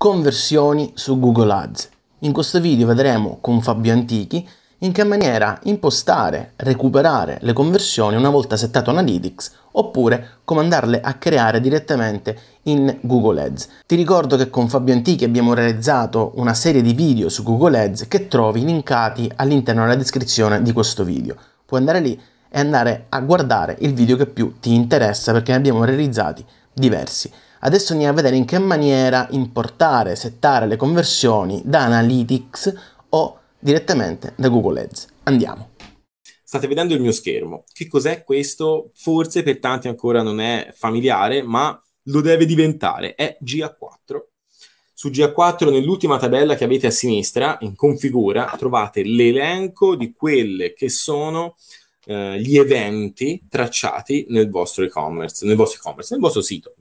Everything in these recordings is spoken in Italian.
conversioni su Google Ads. In questo video vedremo con Fabio Antichi in che maniera impostare, recuperare le conversioni una volta settato Analytics oppure come andarle a creare direttamente in Google Ads. Ti ricordo che con Fabio Antichi abbiamo realizzato una serie di video su Google Ads che trovi linkati all'interno della descrizione di questo video. Puoi andare lì e andare a guardare il video che più ti interessa perché ne abbiamo realizzati diversi. Adesso andiamo a vedere in che maniera importare, settare le conversioni da Analytics o direttamente da Google Ads. Andiamo. State vedendo il mio schermo. Che cos'è questo? Forse per tanti ancora non è familiare, ma lo deve diventare. È GA4. Su GA4 nell'ultima tabella che avete a sinistra, in configura, trovate l'elenco di quelle che sono eh, gli eventi tracciati nel vostro e-commerce, nel vostro e-commerce, nel vostro sito,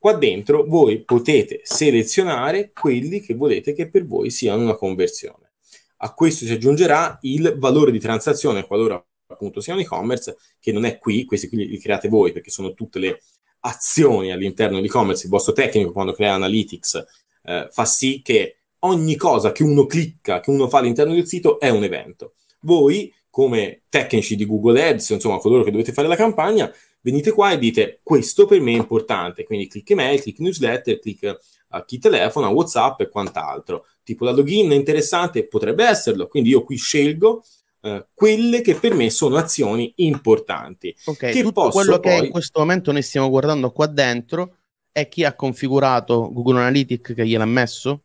Qua dentro voi potete selezionare quelli che volete che per voi siano una conversione. A questo si aggiungerà il valore di transazione, qualora appunto sia un e-commerce, che non è qui, questi qui li create voi perché sono tutte le azioni all'interno dell'e-commerce. Il vostro tecnico quando crea Analytics eh, fa sì che ogni cosa che uno clicca, che uno fa all'interno del sito è un evento. Voi, come tecnici di Google Ads, insomma coloro che dovete fare la campagna, venite qua e dite questo per me è importante, quindi click email, click newsletter, click a eh, chi telefona, WhatsApp e quant'altro. Tipo la login è interessante, potrebbe esserlo, quindi io qui scelgo eh, quelle che per me sono azioni importanti. Ok, che tutto quello poi... che in questo momento noi stiamo guardando qua dentro è chi ha configurato Google Analytics che gliel'ha messo?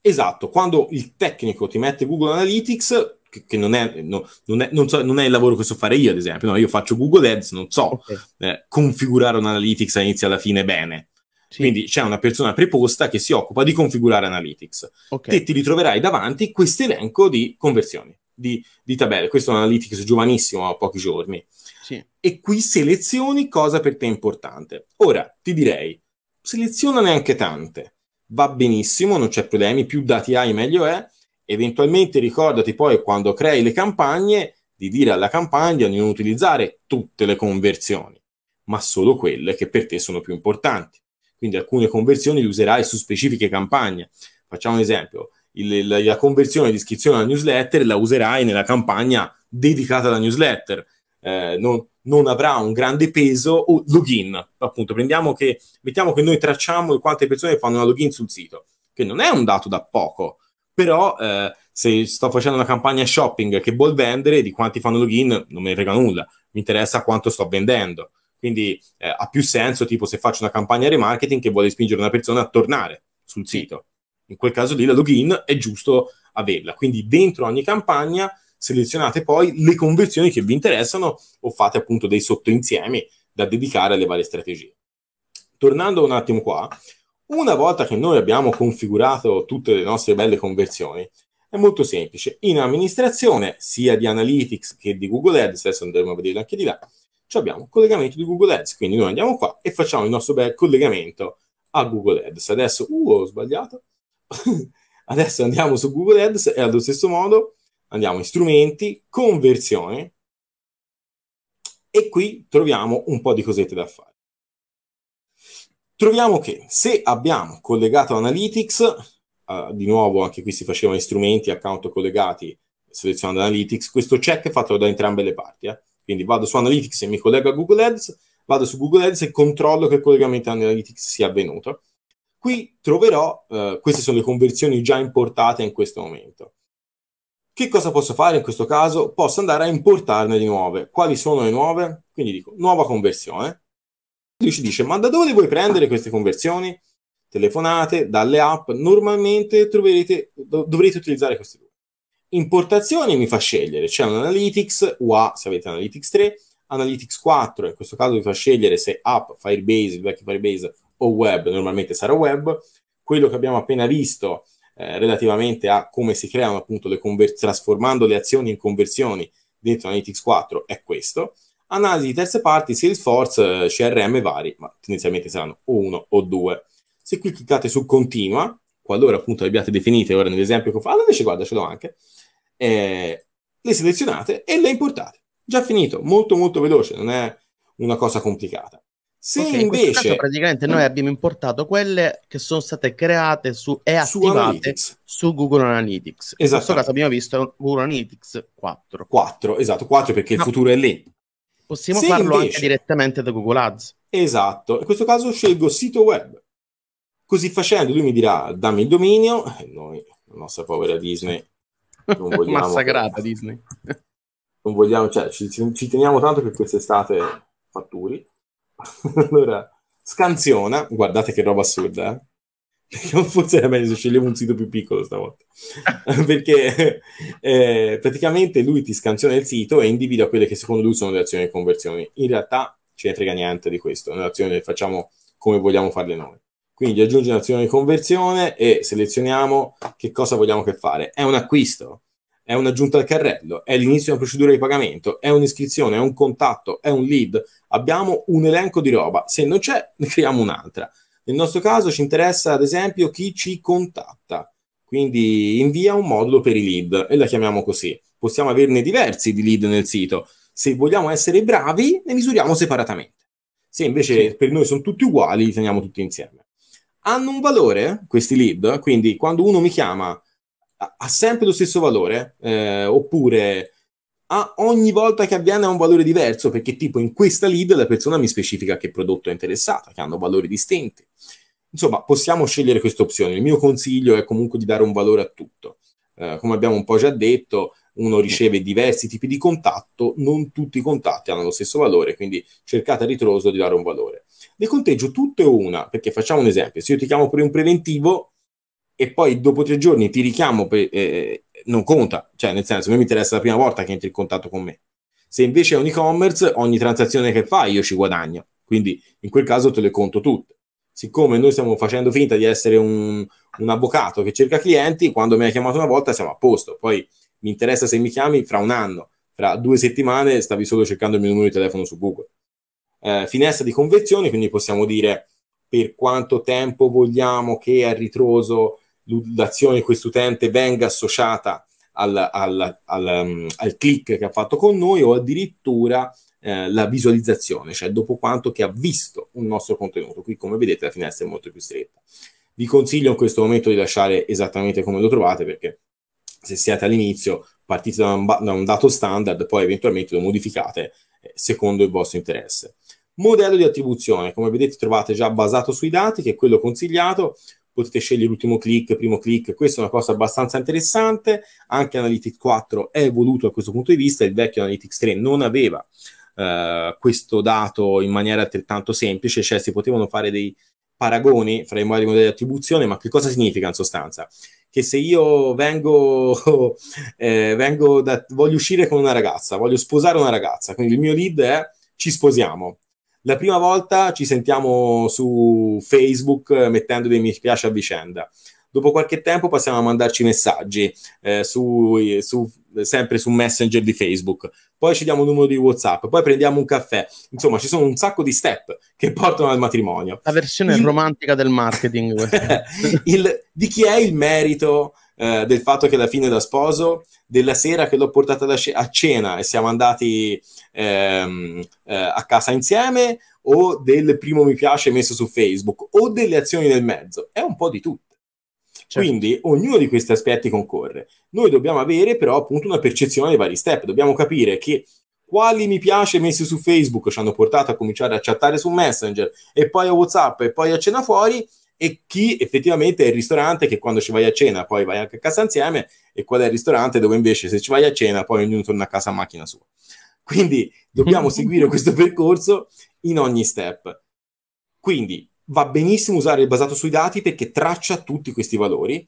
Esatto, quando il tecnico ti mette Google Analytics, che, che non, è, no, non, è, non, so, non, è, il lavoro che so fare io, ad esempio. No, io faccio Google Ads, non so okay. eh, configurare un Analytics all'inizio alla fine bene. Sì. Quindi c'è una persona preposta che si occupa di configurare Analytics. Okay. Te ti ritroverai davanti questo elenco di conversioni, di, di, tabelle. Questo è un Analytics giovanissimo, a pochi giorni. Sì. E qui selezioni cosa per te è importante. Ora, ti direi, seleziona neanche tante. Va benissimo, non c'è problemi, più dati hai meglio è, Eventualmente ricordati poi quando crei le campagne di dire alla campagna di non utilizzare tutte le conversioni, ma solo quelle che per te sono più importanti. Quindi alcune conversioni le userai su specifiche campagne. Facciamo un esempio, il, la, conversione di iscrizione alla newsletter la userai nella campagna dedicata alla newsletter. Eh, non, non avrà un grande peso o login. Appunto, prendiamo che, mettiamo che noi tracciamo quante persone fanno una login sul sito, che non è un dato da poco, però eh, se sto facendo una campagna shopping che vuol vendere, di quanti fanno login non me ne frega nulla, mi interessa quanto sto vendendo. Quindi eh, ha più senso, tipo, se faccio una campagna remarketing che vuole spingere una persona a tornare sul sito. In quel caso lì la login è giusto averla. Quindi dentro ogni campagna selezionate poi le conversioni che vi interessano o fate appunto dei sottoinsiemi da dedicare alle varie strategie. Tornando un attimo qua, una volta che noi abbiamo configurato tutte le nostre belle conversioni, è molto semplice. In amministrazione, sia di Analytics che di Google Ads, adesso andremo a vedere anche di là, abbiamo collegamento di Google Ads. Quindi noi andiamo qua e facciamo il nostro bel collegamento a Google Ads. Adesso, uh, ho sbagliato. adesso andiamo su Google Ads e allo stesso modo andiamo in strumenti, conversione, e qui troviamo un po' di cosette da fare troviamo che se abbiamo collegato Analytics, uh, di nuovo anche qui si facevano strumenti, account collegati, selezionando Analytics, questo check è fatto da entrambe le parti. Eh? Quindi vado su Analytics e mi collego a Google Ads, vado su Google Ads e controllo che il collegamento a Analytics sia avvenuto. Qui troverò, uh, queste sono le conversioni già importate in questo momento. Che cosa posso fare in questo caso? Posso andare a importarne di nuove. Quali sono le nuove? Quindi dico nuova conversione lui ci dice ma da dove vuoi prendere queste conversioni? Telefonate, dalle app, normalmente troverete, dovrete utilizzare queste due. Importazioni mi fa scegliere, c'è un Analytics UA se avete Analytics 3, Analytics 4, in questo caso vi fa scegliere se app, Firebase, il vecchio Firebase o web, normalmente sarà web. Quello che abbiamo appena visto eh, relativamente a come si creano appunto le conversioni, trasformando le azioni in conversioni dentro Analytics 4 è questo analisi di terze parti, Salesforce, eh, CRM vari, ma tendenzialmente saranno uno o due. Se qui cliccate su continua, qualora appunto abbiate definite, ora nell'esempio che ho fatto, invece guarda ce l'ho anche, eh, le selezionate e le importate. Già finito, molto molto veloce, non è una cosa complicata. Se okay, invece... In caso, praticamente noi abbiamo importato quelle che sono state create su, e attivate su, su Google Analytics. Esatto. In questo caso abbiamo visto Google Analytics 4. 4, esatto, 4 perché no. il futuro è lì. Possiamo Se farlo invece... anche direttamente da Google Ads. Esatto, in questo caso scelgo sito web. Così facendo lui mi dirà dammi il dominio e noi, la nostra povera Disney, non vogliamo... Massacrata Disney. non vogliamo, cioè ci, ci teniamo tanto che quest'estate fatturi. allora, scansiona, guardate che roba assurda, eh? non forse era meglio se sceglievo un sito più piccolo stavolta perché eh, praticamente lui ti scansiona il sito e individua quelle che secondo lui sono le azioni di conversione in realtà ce ne frega niente di questo noi azioni le facciamo come vogliamo farle noi quindi aggiungi un'azione di conversione e selezioniamo che cosa vogliamo che fare è un acquisto è un'aggiunta al carrello, è l'inizio di una procedura di pagamento, è un'iscrizione, è un contatto, è un lead. Abbiamo un elenco di roba. Se non c'è, ne creiamo un'altra. Nel nostro caso ci interessa ad esempio chi ci contatta, quindi invia un modulo per i lead e la chiamiamo così. Possiamo averne diversi di lead nel sito. Se vogliamo essere bravi, ne misuriamo separatamente. Se invece sì. per noi sono tutti uguali, li teniamo tutti insieme. Hanno un valore questi lead, quindi quando uno mi chiama ha sempre lo stesso valore, eh, oppure a ogni volta che avviene ha un valore diverso, perché tipo in questa lead la persona mi specifica che prodotto è interessata, che hanno valori distinti. Insomma, possiamo scegliere questa opzione. Il mio consiglio è comunque di dare un valore a tutto. Eh, come abbiamo un po' già detto, uno riceve diversi tipi di contatto, non tutti i contatti hanno lo stesso valore, quindi cercate a ritroso di dare un valore. Le conteggio tutte o una, perché facciamo un esempio, se io ti chiamo per un preventivo e poi dopo tre giorni ti richiamo per, eh, non conta, cioè nel senso, a me mi interessa la prima volta che entri in contatto con me. Se invece è un e-commerce, ogni transazione che fai io ci guadagno, quindi in quel caso te le conto tutte. Siccome noi stiamo facendo finta di essere un, un avvocato che cerca clienti, quando mi hai chiamato una volta siamo a posto, poi mi interessa se mi chiami fra un anno, fra due settimane stavi solo cercando il mio numero di telefono su Google. Eh, finestra di convenzione, quindi possiamo dire per quanto tempo vogliamo che a ritroso l'azione di questo utente venga associata al, al, al, mm, al, click che ha fatto con noi o addirittura eh, la visualizzazione, cioè dopo quanto che ha visto un nostro contenuto. Qui come vedete la finestra è molto più stretta. Vi consiglio in questo momento di lasciare esattamente come lo trovate perché se siete all'inizio partite da un, da un dato standard, poi eventualmente lo modificate eh, secondo il vostro interesse. Modello di attribuzione, come vedete trovate già basato sui dati, che è quello consigliato, potete scegliere l'ultimo click, primo click, questa è una cosa abbastanza interessante, anche Analytics 4 è evoluto da questo punto di vista, il vecchio Analytics 3 non aveva eh, questo dato in maniera altrettanto semplice, cioè si potevano fare dei paragoni fra i vari modelli di attribuzione, ma che cosa significa in sostanza? Che se io vengo, eh, vengo da, voglio uscire con una ragazza, voglio sposare una ragazza, quindi il mio lead è ci sposiamo, la prima volta ci sentiamo su Facebook eh, mettendo dei mi piace a vicenda. Dopo qualche tempo passiamo a mandarci messaggi eh, su, su, sempre su Messenger di Facebook. Poi ci diamo un numero di WhatsApp, poi prendiamo un caffè. Insomma, ci sono un sacco di step che portano al matrimonio. La versione il... romantica del marketing. il, di chi è il merito eh, del fatto che alla fine la sposo, della sera che l'ho portata a cena e siamo andati ehm, eh, a casa insieme, o del primo mi piace messo su Facebook, o delle azioni nel mezzo. È un po' di tutto. Certo. Quindi ognuno di questi aspetti concorre. Noi dobbiamo avere però appunto una percezione dei vari step, dobbiamo capire che quali mi piace messi su Facebook ci hanno portato a cominciare a chattare su Messenger e poi a WhatsApp e poi a cena fuori e chi effettivamente è il ristorante che quando ci vai a cena poi vai anche a casa insieme e qual è il ristorante dove invece se ci vai a cena poi ognuno torna a casa a macchina sua. Quindi dobbiamo seguire questo percorso in ogni step. Quindi va benissimo usare il basato sui dati perché traccia tutti questi valori,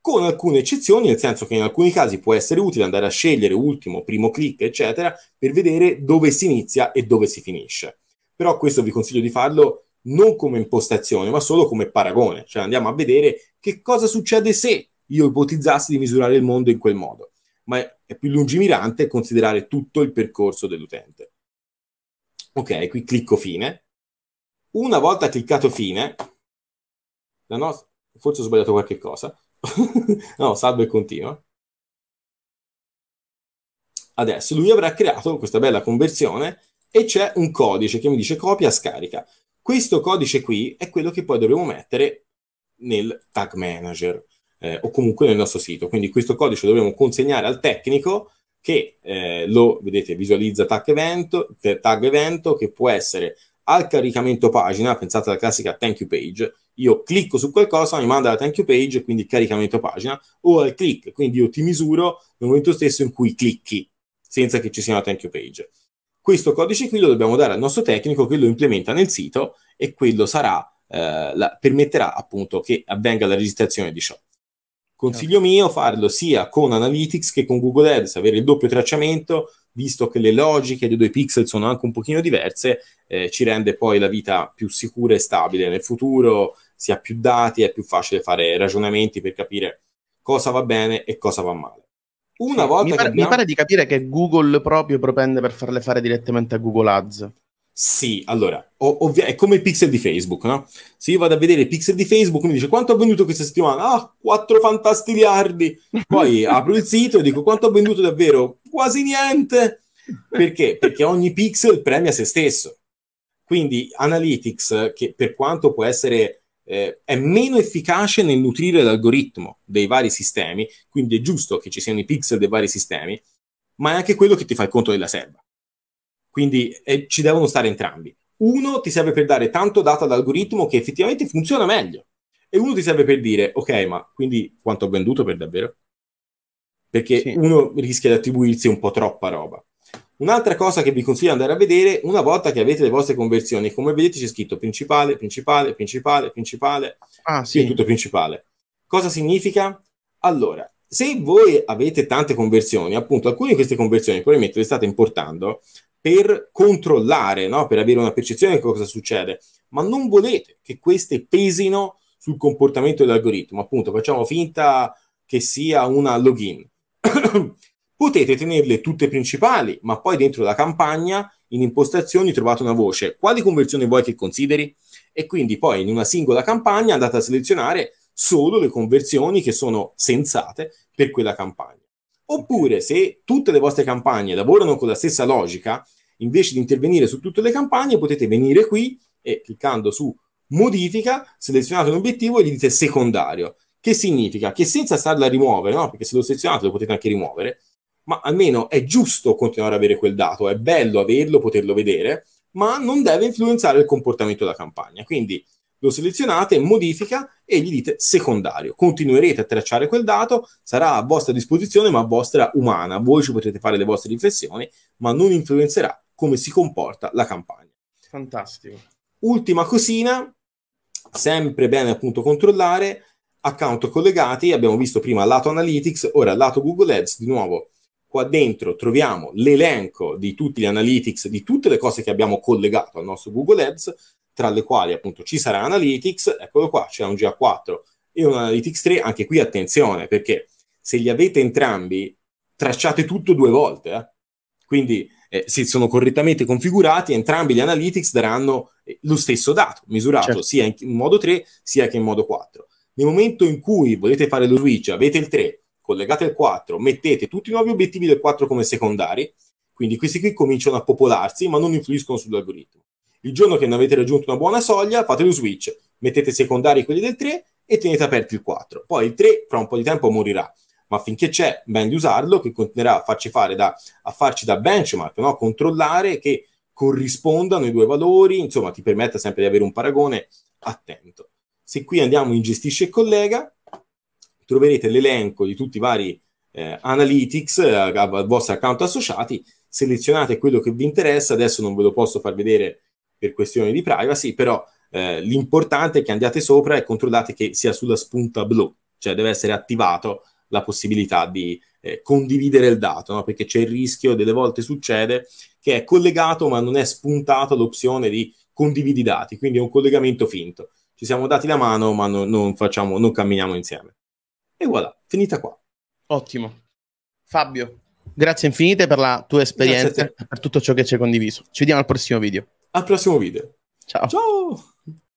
con alcune eccezioni, nel senso che in alcuni casi può essere utile andare a scegliere ultimo, primo click, eccetera, per vedere dove si inizia e dove si finisce. Però questo vi consiglio di farlo non come impostazione, ma solo come paragone, cioè andiamo a vedere che cosa succede se io ipotizzassi di misurare il mondo in quel modo, ma è più lungimirante considerare tutto il percorso dell'utente. Ok, qui clicco fine. Una volta cliccato fine, no... forse ho sbagliato qualche cosa. no, salvo e continua. Adesso lui avrà creato questa bella conversione e c'è un codice che mi dice copia, scarica. Questo codice qui è quello che poi dovremo mettere nel tag manager eh, o comunque nel nostro sito. Quindi questo codice dovremo consegnare al tecnico che eh, lo, vedete, visualizza tag evento, tag evento che può essere al caricamento pagina, pensate alla classica thank you page, io clicco su qualcosa, mi manda la thank you page, quindi caricamento pagina, o al click, quindi io ti misuro nel momento stesso in cui clicchi, senza che ci sia una thank you page. Questo codice qui lo dobbiamo dare al nostro tecnico che lo implementa nel sito e quello sarà, eh, la, permetterà appunto che avvenga la registrazione di ciò. Consiglio okay. mio farlo sia con Analytics che con Google Ads, avere il doppio tracciamento, visto che le logiche dei due pixel sono anche un pochino diverse, eh, ci rende poi la vita più sicura e stabile nel futuro, si ha più dati, è più facile fare ragionamenti per capire cosa va bene e cosa va male. Una volta mi, pare, abbiamo... mi pare di capire che Google proprio propende per farle fare direttamente a Google Ads. Sì, allora, ovvia- è come il pixel di Facebook, no? Se io vado a vedere il pixel di Facebook, mi dice quanto ha venduto questa settimana? Ah, 4 fantastiliardi. Poi apro il sito e dico quanto ha venduto davvero? Quasi niente. Perché? Perché ogni pixel premia se stesso. Quindi Analytics, che per quanto può essere eh, è meno efficace nel nutrire l'algoritmo dei vari sistemi, quindi è giusto che ci siano i pixel dei vari sistemi, ma è anche quello che ti fa il conto della serva. Quindi eh, ci devono stare entrambi. Uno ti serve per dare tanto data all'algoritmo che effettivamente funziona meglio. E uno ti serve per dire, ok, ma quindi quanto ho venduto per davvero? Perché sì. uno rischia di attribuirsi un po' troppa roba. Un'altra cosa che vi consiglio di andare a vedere, una volta che avete le vostre conversioni, come vedete c'è scritto principale, principale, principale, principale, ah, sì. tutto principale. Cosa significa? Allora, se voi avete tante conversioni, appunto, alcune di queste conversioni probabilmente le state importando per controllare, no? per avere una percezione di cosa succede, ma non volete che queste pesino sul comportamento dell'algoritmo. Appunto, facciamo finta che sia una login. Potete tenerle tutte principali, ma poi dentro la campagna, in impostazioni, trovate una voce. Quali conversioni vuoi che consideri? E quindi poi in una singola campagna andate a selezionare solo le conversioni che sono sensate per quella campagna. Oppure se tutte le vostre campagne lavorano con la stessa logica, invece di intervenire su tutte le campagne, potete venire qui e cliccando su modifica, selezionate un obiettivo e gli dite secondario. Che significa? Che senza starla a rimuovere, no? perché se lo selezionate lo potete anche rimuovere, ma almeno è giusto continuare ad avere quel dato, è bello averlo, poterlo vedere, ma non deve influenzare il comportamento della campagna. Quindi lo selezionate, modifica e gli dite secondario. Continuerete a tracciare quel dato, sarà a vostra disposizione, ma a vostra umana. Voi ci potrete fare le vostre riflessioni, ma non influenzerà come si comporta la campagna. Fantastico. Ultima cosina, sempre bene appunto controllare, account collegati, abbiamo visto prima lato Analytics, ora lato Google Ads, di nuovo qua dentro troviamo l'elenco di tutti gli analytics, di tutte le cose che abbiamo collegato al nostro Google Ads, tra le quali appunto ci sarà Analytics, eccolo qua, c'è un GA4 e un Analytics 3, anche qui attenzione perché se li avete entrambi tracciate tutto due volte, eh? quindi eh, se sono correttamente configurati entrambi gli Analytics daranno eh, lo stesso dato, misurato certo. sia in modo 3 sia che in modo 4. Nel momento in cui volete fare lo switch, avete il 3 collegate il 4, mettete tutti i nuovi obiettivi del 4 come secondari, quindi questi qui cominciano a popolarsi ma non influiscono sull'algoritmo. Il giorno che ne avete raggiunto una buona soglia, fate lo switch, mettete secondari quelli del 3 e tenete aperti il 4. Poi il 3 fra un po' di tempo morirà, ma finché c'è, ben di usarlo, che continuerà a farci fare da, a farci da benchmark, no? controllare che corrispondano i due valori, insomma ti permetta sempre di avere un paragone attento. Se qui andiamo in gestisce e collega, troverete l'elenco di tutti i vari eh, analytics eh, al vostro account associati, selezionate quello che vi interessa, adesso non ve lo posso far vedere per questioni di privacy, però eh, l'importante è che andiate sopra e controllate che sia sulla spunta blu, cioè deve essere attivato la possibilità di eh, condividere il dato, no? perché c'è il rischio, delle volte succede, che è collegato ma non è spuntata l'opzione di condividi dati, quindi è un collegamento finto. Ci siamo dati la mano ma no, non, facciamo, non camminiamo insieme. E voilà, finita qua. Ottimo. Fabio, grazie infinite per la tua esperienza e per tutto ciò che ci hai condiviso. Ci vediamo al prossimo video. Al prossimo video. Ciao. Ciao.